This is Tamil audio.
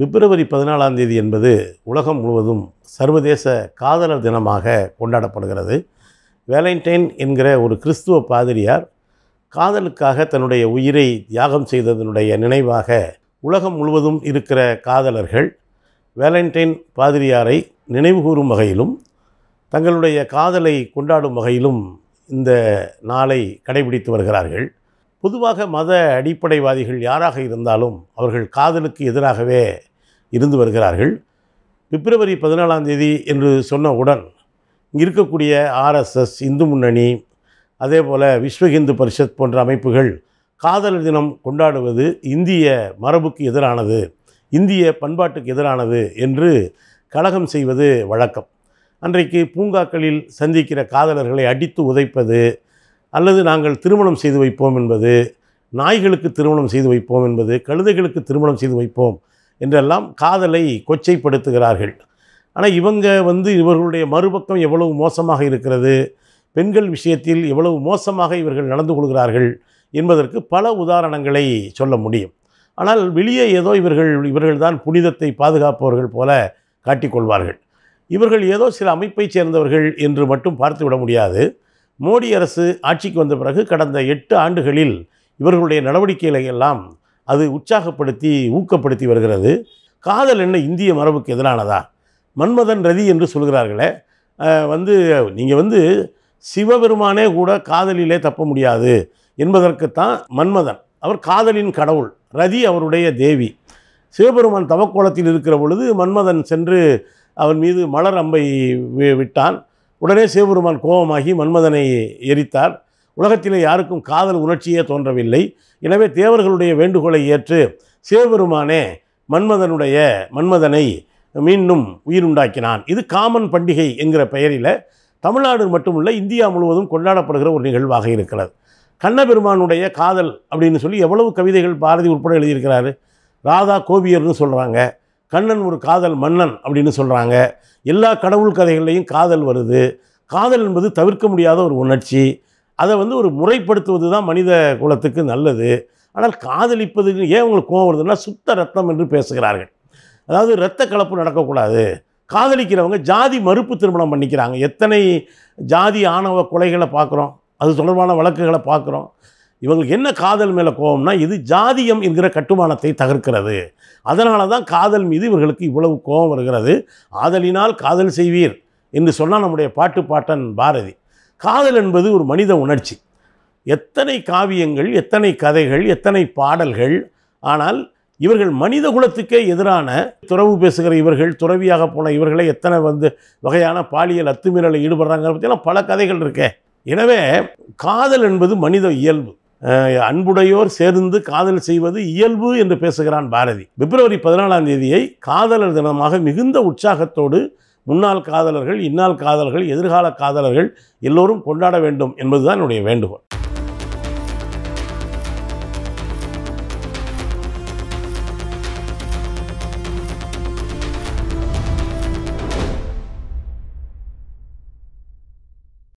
பிப்ரவரி பதினாலாம் தேதி என்பது உலகம் முழுவதும் சர்வதேச காதலர் தினமாக கொண்டாடப்படுகிறது வேலண்டைன் என்கிற ஒரு கிறிஸ்துவ பாதிரியார் காதலுக்காக தன்னுடைய உயிரை தியாகம் செய்ததனுடைய நினைவாக உலகம் முழுவதும் இருக்கிற காதலர்கள் வேலண்டைன் பாதிரியாரை நினைவுகூரும் வகையிலும் தங்களுடைய காதலை கொண்டாடும் வகையிலும் இந்த நாளை கடைபிடித்து வருகிறார்கள் பொதுவாக மத அடிப்படைவாதிகள் யாராக இருந்தாலும் அவர்கள் காதலுக்கு எதிராகவே இருந்து வருகிறார்கள் பிப்ரவரி பதினாலாம் தேதி என்று சொன்னவுடன் இங்கே இருக்கக்கூடிய ஆர்எஸ்எஸ் இந்து முன்னணி அதே போல் விஸ்வ இந்து பரிஷத் போன்ற அமைப்புகள் காதல் தினம் கொண்டாடுவது இந்திய மரபுக்கு எதிரானது இந்திய பண்பாட்டுக்கு எதிரானது என்று கலகம் செய்வது வழக்கம் அன்றைக்கு பூங்காக்களில் சந்திக்கிற காதலர்களை அடித்து உதைப்பது அல்லது நாங்கள் திருமணம் செய்து வைப்போம் என்பது நாய்களுக்கு திருமணம் செய்து வைப்போம் என்பது கழுதைகளுக்கு திருமணம் செய்து வைப்போம் என்றெல்லாம் காதலை கொச்சைப்படுத்துகிறார்கள் ஆனால் இவங்க வந்து இவர்களுடைய மறுபக்கம் எவ்வளவு மோசமாக இருக்கிறது பெண்கள் விஷயத்தில் எவ்வளவு மோசமாக இவர்கள் நடந்து கொள்கிறார்கள் என்பதற்கு பல உதாரணங்களை சொல்ல முடியும் ஆனால் வெளியே ஏதோ இவர்கள் இவர்கள்தான் புனிதத்தை பாதுகாப்பவர்கள் போல காட்டிக்கொள்வார்கள் இவர்கள் ஏதோ சில அமைப்பைச் சேர்ந்தவர்கள் என்று மட்டும் பார்த்துவிட முடியாது மோடி அரசு ஆட்சிக்கு வந்த பிறகு கடந்த எட்டு ஆண்டுகளில் இவர்களுடைய நடவடிக்கைகளை எல்லாம் அது உற்சாகப்படுத்தி ஊக்கப்படுத்தி வருகிறது காதல் என்ன இந்திய மரபுக்கு எதிரானதா மன்மதன் ரதி என்று சொல்கிறார்களே வந்து நீங்கள் வந்து சிவபெருமானே கூட காதலிலே தப்ப முடியாது என்பதற்குத்தான் மன்மதன் அவர் காதலின் கடவுள் ரதி அவருடைய தேவி சிவபெருமான் தவக்கோலத்தில் இருக்கிற பொழுது மன்மதன் சென்று அவன் மீது மலர் அம்பை விட்டான் உடனே சிவபெருமான் கோபமாகி மன்மதனை எரித்தார் உலகத்திலே யாருக்கும் காதல் உணர்ச்சியே தோன்றவில்லை எனவே தேவர்களுடைய வேண்டுகோளை ஏற்று சிவபெருமானே மன்மதனுடைய மன்மதனை மீண்டும் உயிருண்டாக்கினான் இது காமன் பண்டிகை என்கிற பெயரில் தமிழ்நாடு மட்டுமல்ல இந்தியா முழுவதும் கொண்டாடப்படுகிற ஒரு நிகழ்வாக இருக்கிறது கண்ணபெருமானுடைய காதல் அப்படின்னு சொல்லி எவ்வளவு கவிதைகள் பாரதி உட்பட எழுதியிருக்கிறாரு ராதா கோபியர்னு சொல்கிறாங்க கண்ணன் ஒரு காதல் மன்னன் அப்படின்னு சொல்கிறாங்க எல்லா கடவுள் கதைகள்லையும் காதல் வருது காதல் என்பது தவிர்க்க முடியாத ஒரு உணர்ச்சி அதை வந்து ஒரு முறைப்படுத்துவது தான் மனித குலத்துக்கு நல்லது ஆனால் காதலிப்பது ஏன் உங்களுக்கு கோவம் வருதுன்னா சுத்த ரத்தம் என்று பேசுகிறார்கள் அதாவது இரத்த கலப்பு நடக்கக்கூடாது காதலிக்கிறவங்க ஜாதி மறுப்பு திருமணம் பண்ணிக்கிறாங்க எத்தனை ஜாதி ஆணவ கொலைகளை பார்க்குறோம் அது தொடர்பான வழக்குகளை பார்க்குறோம் இவங்களுக்கு என்ன காதல் மேலே கோபம்னா இது ஜாதியம் என்கிற கட்டுமானத்தை தகர்க்கிறது அதனால தான் காதல் மீது இவர்களுக்கு இவ்வளவு கோபம் வருகிறது ஆதலினால் காதல் செய்வீர் என்று சொன்னால் நம்முடைய பாட்டு பாட்டன் பாரதி காதல் என்பது ஒரு மனித உணர்ச்சி எத்தனை காவியங்கள் எத்தனை கதைகள் எத்தனை பாடல்கள் ஆனால் இவர்கள் மனித குலத்துக்கே எதிரான துறவு பேசுகிற இவர்கள் துறவியாக போன இவர்களே எத்தனை வந்து வகையான பாலியல் அத்துமீறலில் ஈடுபடுறாங்க பற்றியெல்லாம் பல கதைகள் இருக்கே எனவே காதல் என்பது மனித இயல்பு அன்புடையோர் சேர்ந்து காதல் செய்வது இயல்பு என்று பேசுகிறான் பாரதி பிப்ரவரி பதினாலாம் தேதியை காதலர் தினமாக மிகுந்த உற்சாகத்தோடு முன்னாள் காதலர்கள் இன்னால் காதலர்கள் எதிர்கால காதலர்கள் எல்லோரும் கொண்டாட வேண்டும் என்பதுதான் என்னுடைய வேண்டுகோள்